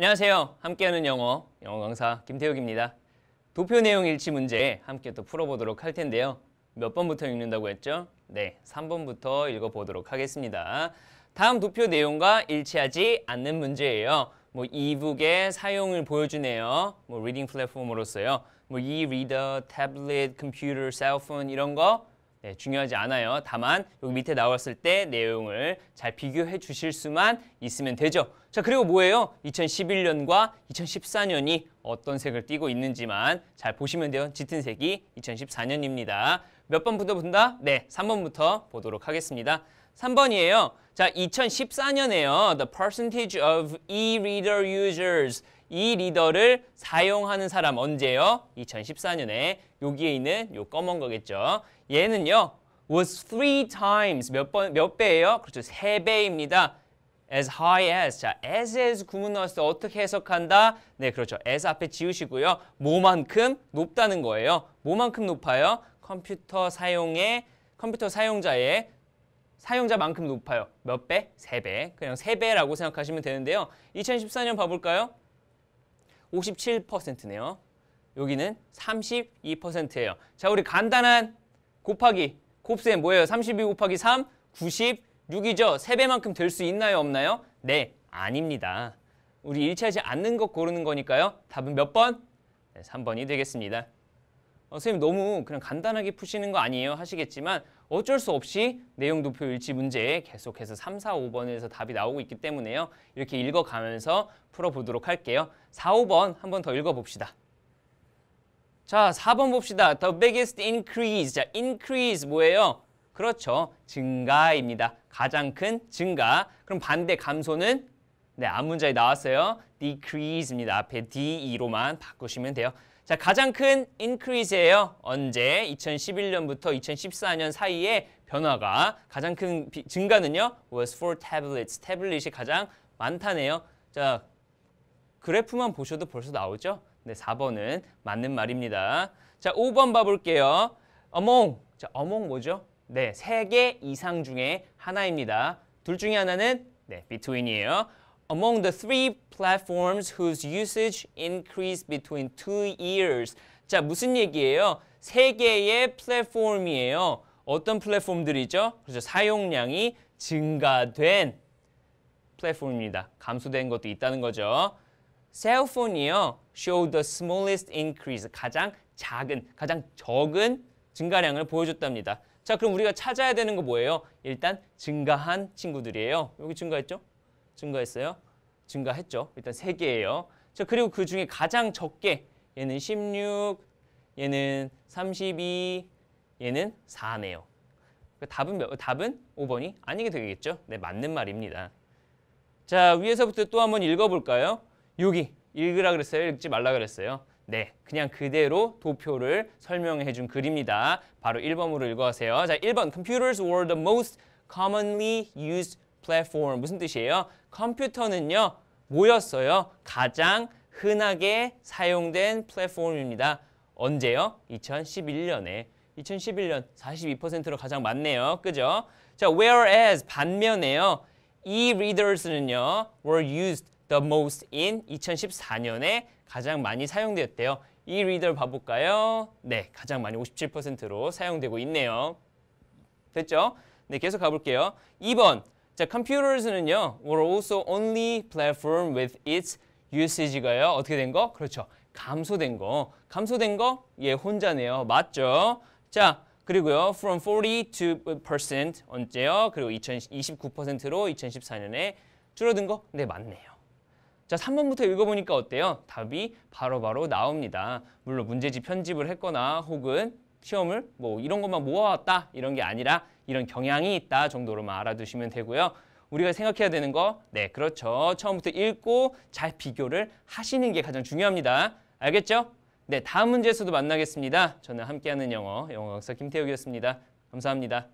안녕하세요. 함께하는 영어, 영어 강사 김태욱입니다. 도표 내용 일치 문제 함께 또 풀어보도록 할 텐데요. 몇 번부터 읽는다고 했죠? 네, 3번부터 읽어보도록 하겠습니다. 다음 도표 내용과 일치하지 않는 문제예요. 뭐 이북의 사용을 보여주네요. 뭐 리딩 플랫폼으로서요. 뭐 e-reader, tablet, computer, cell phone 이런 거 네, 중요하지 않아요. 다만 여기 밑에 나왔을 때 내용을 잘 비교해 주실 수만 있으면 되죠. 자, 그리고 뭐예요? 2011년과 2014년이 어떤 색을 띄고 있는지만 잘 보시면 돼요. 짙은 색이 2014년입니다. 몇 번부터 본다? 네, 3번부터 보도록 하겠습니다. 3번이에요. 자, 2014년에요. The percentage of e-reader users 이 리더를 사용하는 사람 언제요? 2014년에 여기에 있는 요 검은 거겠죠. 얘는요. was three times 몇 번 몇 배예요? 그렇죠. 세 배입니다. as high as. 자, as as 구문 나왔을 때 어떻게 해석한다? 네, 그렇죠. as 앞에 지우시고요. 뭐만큼 높다는 거예요. 뭐만큼 높아요? 컴퓨터 사용의 컴퓨터 사용자의 사용자만큼 높아요. 몇 배? 세배 그냥 세배라고 생각하시면 되는데요. 2014년 봐볼까요? 57%네요. 여기는 32%예요. 자, 우리 간단한 곱하기 곱셈 뭐예요? 32 곱하기 3, 96이죠. 3배만큼 될 수 있나요? 없나요? 네, 아닙니다. 우리 일치하지 않는 것 고르는 거니까요. 답은 몇 번? 네, 3번이 되겠습니다. 어, 선생님 너무 그냥 간단하게 푸시는 거 아니에요 하시겠지만 어쩔 수 없이 내용 도표 일치 문제에 계속해서 3, 4, 5번에서 답이 나오고 있기 때문에요. 이렇게 읽어가면서 풀어보도록 할게요. 4, 5번 한번 더 읽어봅시다. 자, 4번 봅시다. The biggest increase. 자, increase 뭐예요? 그렇죠. 증가입니다. 가장 큰 증가. 그럼 반대 감소는 네, 앞문자에 나왔어요. decrease입니다. 앞에 de로만 바꾸시면 돼요. 자, 가장 큰 increase예요. 언제? 2011년부터 2014년 사이에 변화가 가장 큰 비, 증가는요. was for tablets. 태블릿이 가장 많다네요. 자, 그래프만 보셔도 벌써 나오죠? 근 4번은 맞는 말입니다. 자, 5번 봐볼게요. 어몽. 자, 어몽 뭐죠? 네, 3개 이상 중에 하나입니다. 둘 중에 하나는 네, between이에요. Among the three platforms whose usage increased between two years. 자, 무슨 얘기예요? 3 개의 플랫폼이에요. 어떤 플랫폼들이죠? 그렇죠. 사용량이 증가된 플랫폼입니다. 감소된 것도 있다는 거죠. 셀폰이요. show the smallest increase. 가장 작은, 가장 적은 증가량을 보여줬답니다. 자, 그럼 우리가 찾아야 되는 거 뭐예요? 일단 증가한 친구들이에요. 여기 증가했죠? 증가했어요? 증가했죠. 일단 세개예요 자, 그리고 그중에 가장 적게 얘는 16, 얘는 32, 얘는 4네요. 그러니까 답은 몇, 답은 5번이 아니게 되겠죠? 네, 맞는 말입니다. 자, 위에서부터 또 한 번 읽어볼까요? 여기 읽으라 그랬어요? 읽지 말라 그랬어요? 네, 그냥 그대로 도표를 설명해 준 글입니다. 바로 1번으로 읽어하세요. 자, 1번 Computers were the most commonly used platform. 무슨 뜻이에요? 컴퓨터는요, 뭐였어요? 가장 흔하게 사용된 플랫폼입니다. 언제요? 2011년에. 2011년 42%로 가장 많네요. 그죠? 자, whereas 반면에요. e-readers는요, were used the most in 2014년에 가장 많이 사용되었대요. 이 리더를 봐볼까요? 네, 가장 많이 57%로 사용되고 있네요. 됐죠? 네, 계속 가볼게요. 2번, 자, computers는요, were also only platform with its usage가요. 어떻게 된 거? 그렇죠. 감소된 거. 감소된 거? 예, 혼자네요. 맞죠? 자, 그리고요. from 42% 언제요? 그리고 2029%로 2014년에 줄어든 거? 네, 맞네요. 자, 3번부터 읽어보니까 어때요? 답이 바로바로 바로 나옵니다. 물론 문제집 편집을 했거나 혹은 시험을 뭐 이런 것만 모아왔다 이런 게 아니라 이런 경향이 있다 정도로만 알아두시면 되고요. 우리가 생각해야 되는 거, 네, 그렇죠. 처음부터 읽고 잘 비교를 하시는 게 가장 중요합니다. 알겠죠? 네, 다음 문제에서도 만나겠습니다. 저는 함께하는 영어, 영어 강사 김태욱이었습니다. 감사합니다.